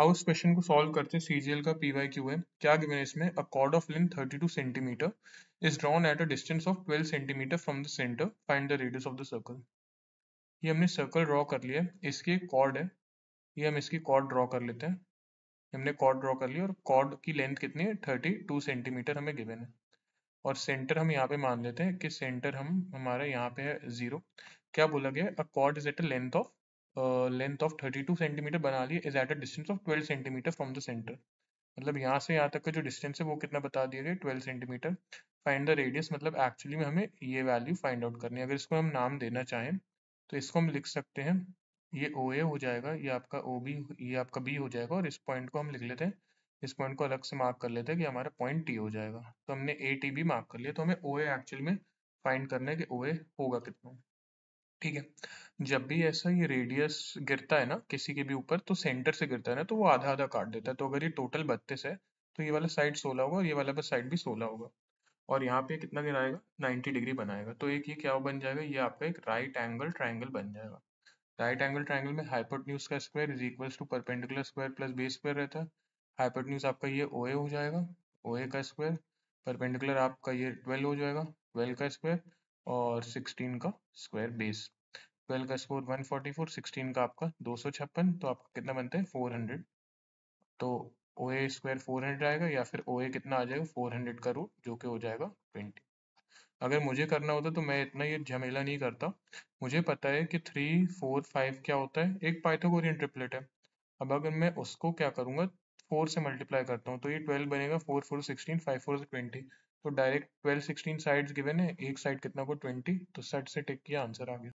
अब उस क्वेश्चन को सॉल्व करते हैं सीजीएल का पी वाई क्यू है क्या गिवन है इसमें a chord of length 32 centimetre is drawn at a distance of 12 centimetre from the centre find the radius of the circle ये हमने सर्कल ड्रॉ कर लिया है इसकी कॉर्ड है ये हम इसकी कॉर्ड ड्रॉ कर लेते हैं हमने कॉर्ड ड्रॉ कर लिया और कॉर्ड की लेंथ कितनी है थर्टी सेंटीमीटर हमें गिवेन है और सेंटर हम यहाँ पे मान लेते हैं कि सेंटर हम हमारा यहाँ पे है जीरो क्या बोला गया a chord is at a length of length of 32 centimetre बना लिए is at a distance of 12 centimetre from the centre मतलब यहाँ से यहाँ तक का जो डिस्टेंस है वो कितना बता दिया गया 12 सेंटीमीटर फाइंड द रेडियस मतलब एक्चुअली में हमें ये वैल्यू फाइंड आउट करनी है अगर इसको हम नाम देना चाहें तो इसको हम लिख सकते हैं ये ओ ए हो जाएगा ये आपका ओ बी ये आपका बी हो जाएगा और इस पॉइंट को हम लिख लेते हैं इस पॉइंट को अलग से मार्क कर लेते हैं कि हमारा पॉइंट टी हो जाएगा तो हमने ए टी भी मार्क कर लिया तो हमें ओ ए एक्चुअल में फाइंड करना है कि ओ ए होगा कितना ठीक है जब भी ऐसा ये रेडियस गिरता है ना किसी के भी ऊपर तो सेंटर से गिरता है ना तो वो आधा आधा काट देता है तो अगर ये टोटल बत्तीस है तो ये वाला साइड सोलह होगा और ये वाला साइड भी सोलह होगा और यहाँ पे कितना गिराएगा 90 डिग्री बनाएगा तो एक ये क्या बन जाएगा ये आपका एक राइट एंगल ट्राइंगल बन जाएगा राइट एंगल ट्राइंगल में हाइपोटन्यूज का square is equal to perpendicular square plus base square रहता है हाइपोटन्यूज आपका ये ओ हो जाएगा ओ का स्क्वायर परपेंडिकुलर आपका ये ट्वेल्व हो जाएगा ट्वेल्व का स्क्वायर और सिक्सटीन का स्क्वायर बेस ट्वेल्व का square one forty four sixteen का आपका दो सौ छप्पन तो आपका कितना बनता है हंड्रेड तो O A square four hundred आएगा या फिर ओ ए कितना आ जाएगा हंड्रेड का रूट जो कि हो जाएगा ट्वेंटी अगर मुझे करना होता तो मैं इतना ये झमेला नहीं करता मुझे पता है कि थ्री फोर फाइव क्या होता है एक पाइथागोरियन ट्रिपलेट है अब अगर मैं उसको क्या करूंगा फोर से मल्टीप्लाई करता हूँ तो ये ट्वेल्व बनेगा four four sixteen five four twenty तो direct twelve sixteen sides given है एक साइड कितना को ट्वेंटी तो सट से टिक किया आंसर आ गया